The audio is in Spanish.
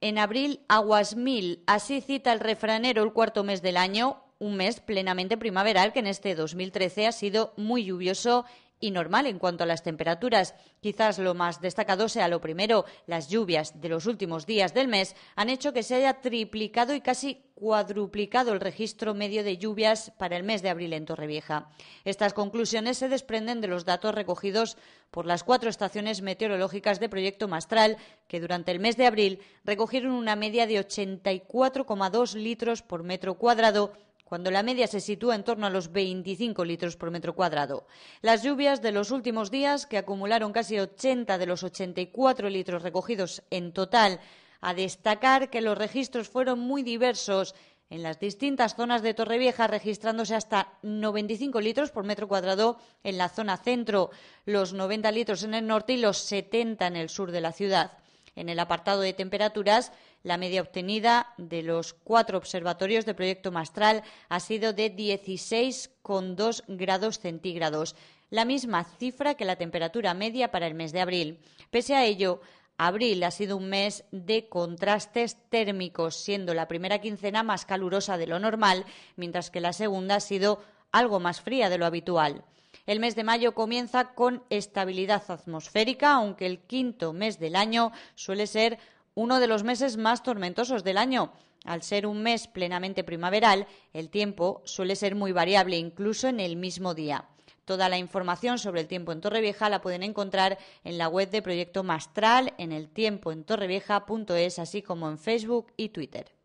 En abril, aguas mil. Así cita el refranero el cuarto mes del año, un mes plenamente primaveral que en este 2013 ha sido muy lluvioso y normal en cuanto a las temperaturas. Quizás lo más destacado sea lo primero, las lluvias de los últimos días del mes han hecho que se haya triplicado y casi cuadruplicado el registro medio de lluvias para el mes de abril en Torrevieja. Estas conclusiones se desprenden de los datos recogidos por las cuatro estaciones meteorológicas de Proyecto Mastral, que durante el mes de abril recogieron una media de 84,2 litros por metro cuadrado cuando la media se sitúa en torno a los 25 litros por metro cuadrado. Las lluvias de los últimos días, que acumularon casi 80 de los 84 litros recogidos en total, a destacar que los registros fueron muy diversos en las distintas zonas de Torrevieja, registrándose hasta 95 litros por metro cuadrado en la zona centro, los 90 litros en el norte y los 70 en el sur de la ciudad. En el apartado de temperaturas, la media obtenida de los cuatro observatorios del proyecto Mastral ha sido de 16,2 grados centígrados, la misma cifra que la temperatura media para el mes de abril. Pese a ello, Abril ha sido un mes de contrastes térmicos, siendo la primera quincena más calurosa de lo normal, mientras que la segunda ha sido algo más fría de lo habitual. El mes de mayo comienza con estabilidad atmosférica, aunque el quinto mes del año suele ser uno de los meses más tormentosos del año. Al ser un mes plenamente primaveral, el tiempo suele ser muy variable incluso en el mismo día. Toda la información sobre el tiempo en Torrevieja la pueden encontrar en la web de Proyecto Mastral, en el tiempo en así como en Facebook y Twitter.